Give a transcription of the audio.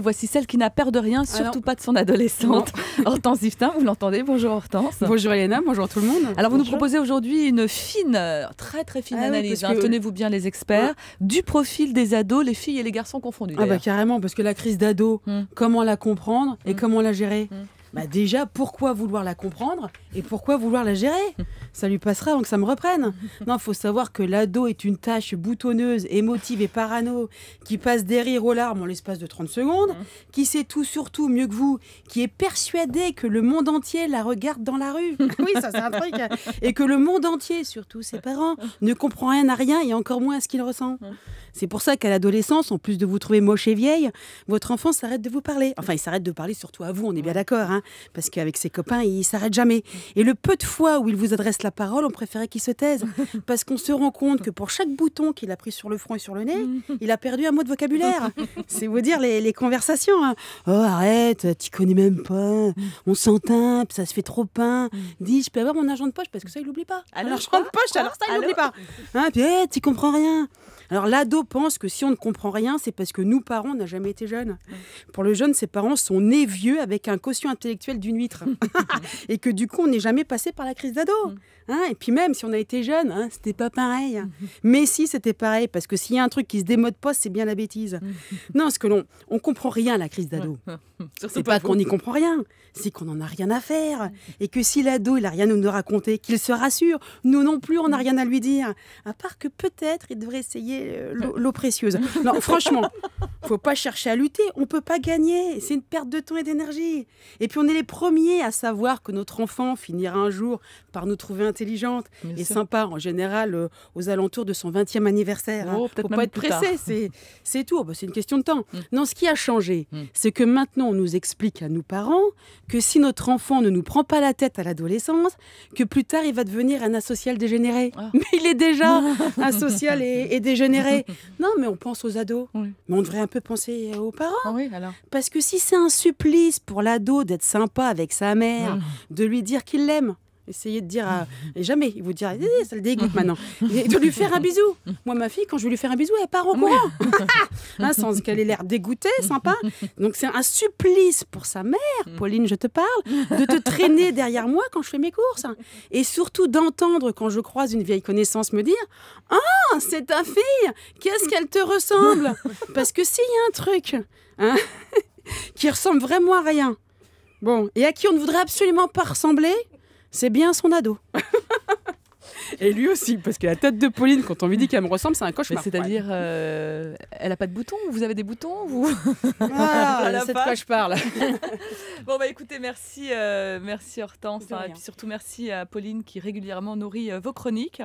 Voici celle qui n'a peur de rien, ah surtout pas de son adolescente. Hortense Iftin, vous l'entendez Bonjour Hortense. Bonjour Elena, bonjour tout le monde. Alors vous nous proposez aujourd'hui une fine, euh, très très fine ah analyse, hein. tenez-vous bien les experts, du profil des ados, les filles et les garçons confondus. Ah bah carrément, parce que la crise d'ado, hmm. comment la comprendre et hmm. comment la gérer hmm. Bah déjà, pourquoi vouloir la comprendre et pourquoi vouloir la gérer ça lui passera avant que ça me reprenne. Non, faut savoir que l'ado est une tâche boutonneuse, émotive et parano, qui passe des rires aux larmes en l'espace de 30 secondes, mmh. qui sait tout surtout mieux que vous, qui est persuadée que le monde entier la regarde dans la rue. oui, ça c'est un truc. Et que le monde entier, surtout ses parents, mmh. ne comprend rien à rien et encore moins à ce qu'il ressent. Mmh. C'est pour ça qu'à l'adolescence, en plus de vous trouver moche et vieille, votre enfant s'arrête de vous parler. Enfin, il s'arrête de parler surtout à vous, on est bien d'accord, hein, parce qu'avec ses copains, il s'arrête jamais. Et le peu de fois où il vous adresse la parole, on préférait qu'il se taise. Parce qu'on se rend compte que pour chaque bouton qu'il a pris sur le front et sur le nez, mm. il a perdu un mot de vocabulaire. C'est vous dire les, conversations. Hein. Oh, arrête, tu connais même pas. On s'entimpe, ça se fait trop pain. Mm. Dis, je peux avoir mon argent de poche parce que ça, il l'oublie pas. Alors, je prends de poche, alors ça, il l'oublie pas. Hein, puis, eh, tu comprends rien. Alors l'ado pense que si on ne comprend rien, c'est parce que nous, parents, n'a jamais été jeunes. Pour le jeune, ses parents sont nés vieux avec un caution intellectuel d'une huître. et que du coup, on n'est jamais passé par la crise d'ado. Mm. Hein. et puis même si on a été jeune, hein, c'était pas pareil. Mais si c'était pareil, parce que s'il y a un truc qui se démode pas, c'est bien la bêtise. Non, ce que l'on on comprend rien à la crise d'ado. c'est pas, pas qu'on n'y comprend rien, c'est qu'on n'en a rien à faire. Et que si l'ado il a rien à nous raconter, qu'il se rassure, nous non plus on n'a mm. rien à lui dire. À part que peut-être il devrait essayer euh, l'eau précieuse. Non, franchement, faut pas chercher à lutter, on peut pas gagner, c'est une perte de temps et d'énergie. Et puis on est les premiers à savoir que notre enfant finira un jour par nous trouver intelligente et sympa, en général euh, aux alentours de son 20e anniversaire. Hein. Oh, faut pas être pressé, c'est tout, bah, c'est une question de temps. Mm. Non, ce qui a changé, mm. c'est que maintenant on nous explique à nos parents que si notre enfant ne nous prend pas la tête à l'adolescence, que plus tard il va devenir un asocial dégénéré. Ah. Mais il est déjà asocial et, et, dégénéré. Non, mais on pense aux ados. Mais on devrait peut penser aux parents. Ah Parce que si c'est un supplice pour l'ado d'être sympa avec sa mère, mmh. de lui dire qu'il l'aime, Essayez de dire à... Et jamais, il vous dira, eh, eh, ça le dégoûte maintenant. Et de lui faire un bisou. Moi, ma fille, quand je lui faire un bisou, elle part au courant. Hein, sans qu'elle ait l'air dégoûtée, sympa. Donc c'est un supplice pour sa mère, mm. Pauline, je te parle, de te traîner derrière moi quand je fais mes courses. Et surtout d'entendre, quand je croise une vieille connaissance, me dire, ah, c'est ta fille, qu'est-ce qu'elle te ressemble Parce que s'il y a un truc hein, qui ressemble vraiment à rien, bon, et à qui on ne voudrait absolument pas ressembler, c'est bien son ado. Et lui aussi, parce que la tête de Pauline, quand on lui dit qu'elle me ressemble, c'est un cauchemar. C'est-à-dire, euh, elle a pas de boutons Vous avez des boutons vous ah, C'est de quoi je parle. bon, bah écoutez, merci, euh, merci Hortense. Hein, et surtout, merci à Pauline qui régulièrement nourrit euh, vos chroniques.